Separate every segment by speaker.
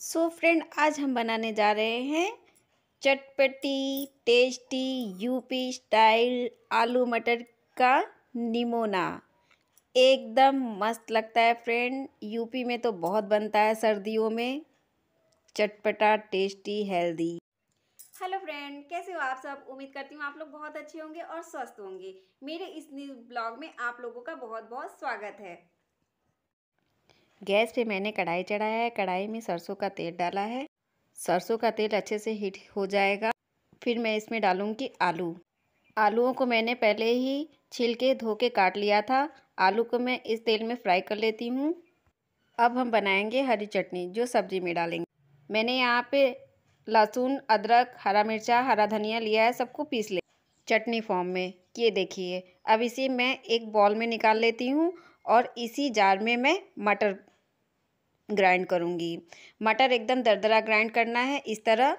Speaker 1: सो so friend आज हम बनाने जा रहे हैं चटपटी टेस्टी यूपी स्टाइल आलू मटर का निमोना एकदम मस्त लगता है फ्रेंड यूपी में तो बहुत बनता है सर्दियों में चटपटा टेस्टी हेल्दी हेलो फ्रेंड कैसे हो आप सब उम्मीद करती हूँ आप लोग बहुत अच्छे होंगे और स्वस्थ होंगे मेरे इस न्यू ब्लॉग में आप लोगों का बहुत बहुत स्वागत है गैस पे मैंने कढ़ाई चढ़ाया है कढ़ाई में सरसों का तेल डाला है सरसों का तेल अच्छे से हीट हो जाएगा फिर मैं इसमें डालूँगी आलू आलूओं को मैंने पहले ही के धो के काट लिया था आलू को मैं इस तेल में फ्राई कर लेती हूँ अब हम बनाएंगे हरी चटनी जो सब्ज़ी में डालेंगे मैंने यहाँ पे लहसुन अदरक हरा मिर्चा हरा धनिया लिया है सबको पीस ले चटनी फॉर्म में ये देखिए अब इसे मैं एक बॉल में निकाल लेती हूँ और इसी जार में मैं मटर ग्राइंड करूँगी मटर एकदम दरदरा ग्राइंड करना है इस तरह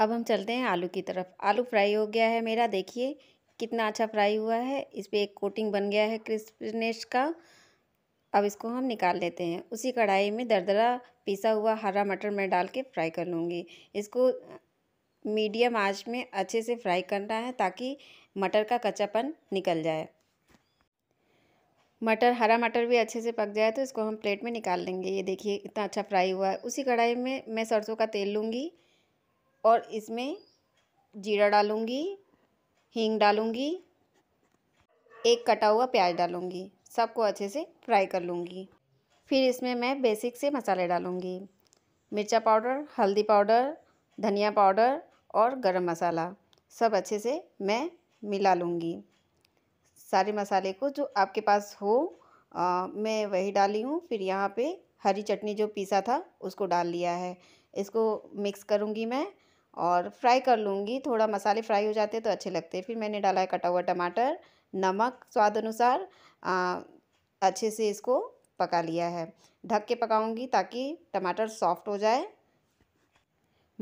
Speaker 1: अब हम चलते हैं आलू की तरफ आलू फ्राई हो गया है मेरा देखिए कितना अच्छा फ्राई हुआ है इस पर एक कोटिंग बन गया है क्रिस्पनेस का अब इसको हम निकाल लेते हैं उसी कढ़ाई में दरदरा पिसा हुआ हरा मटर मैं डाल के फ्राई कर लूँगी इसको मीडियम आंच में अच्छे से फ्राई करना है ताकि मटर का कच्चापन निकल जाए मटर हरा मटर भी अच्छे से पक जाए तो इसको हम प्लेट में निकाल लेंगे ये देखिए इतना अच्छा फ्राई हुआ है उसी कढ़ाई में मैं सरसों का तेल लूँगी और इसमें जीरा डालूँगी हींग डालूँगी एक कटा हुआ प्याज डालूँगी सबको अच्छे से फ्राई कर लूँगी फिर इसमें मैं बेसिक से मसाले डालूँगी मिर्चा पाउडर हल्दी पाउडर धनिया पाउडर और गरम मसाला सब अच्छे से मैं मिला लूँगी सारे मसाले को जो आपके पास हो आ, मैं वही डाली हूँ फिर यहाँ पे हरी चटनी जो पीसा था उसको डाल लिया है इसको मिक्स करूँगी मैं और फ्राई कर लूँगी थोड़ा मसाले फ्राई हो जाते तो अच्छे लगते फिर मैंने डाला है कटा हुआ टमाटर नमक स्वाद अनुसार अच्छे से इसको पका लिया है ढक के पकाऊंगी ताकि टमाटर सॉफ्ट हो जाए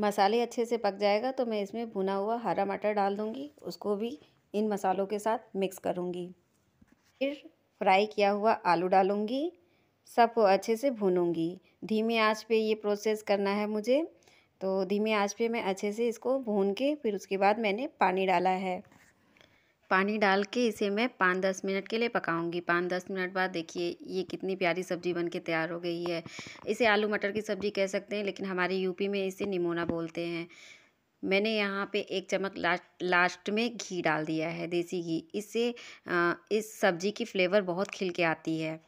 Speaker 1: मसाले अच्छे से पक जाएगा तो मैं इसमें भुना हुआ हरा मटर डाल दूँगी उसको भी इन मसालों के साथ मिक्स करूँगी फिर फ्राई किया हुआ आलू डालूँगी सबको अच्छे से भूनूँगी धीमे आंच पे ये प्रोसेस करना है मुझे तो धीमे आंच पे मैं अच्छे से इसको भून के फिर उसके बाद मैंने पानी डाला है पानी डाल के इसे मैं पाँच दस मिनट के लिए पकाऊंगी पाँच दस मिनट बाद देखिए ये कितनी प्यारी सब्ज़ी बन के तैयार हो गई है इसे आलू मटर की सब्ज़ी कह सकते हैं लेकिन हमारे यूपी में इसे निमोना बोलते हैं मैंने यहाँ पे एक चम्मच लास्ट लास्ट में घी डाल दिया है देसी घी इससे इस सब्ज़ी की फ़्लेवर बहुत खिल के आती है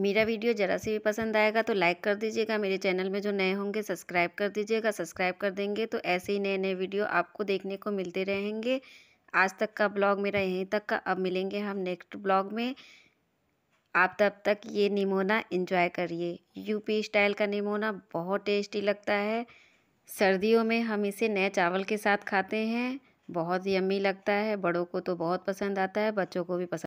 Speaker 1: मेरा वीडियो ज़रा से भी पसंद आएगा तो लाइक कर दीजिएगा मेरे चैनल में जो नए होंगे सब्सक्राइब कर दीजिएगा सब्सक्राइब कर देंगे तो ऐसे ही नए नए वीडियो आपको देखने को मिलते रहेंगे आज तक का ब्लॉग मेरा यहीं तक का अब मिलेंगे हम नेक्स्ट ब्लॉग में आप तब तक ये निमोना इन्जॉय करिए यूपी स्टाइल का निमोना बहुत टेस्टी लगता है सर्दियों में हम इसे नए चावल के साथ खाते हैं बहुत यम्मी लगता है बड़ों को तो बहुत पसंद आता है बच्चों को भी पसंद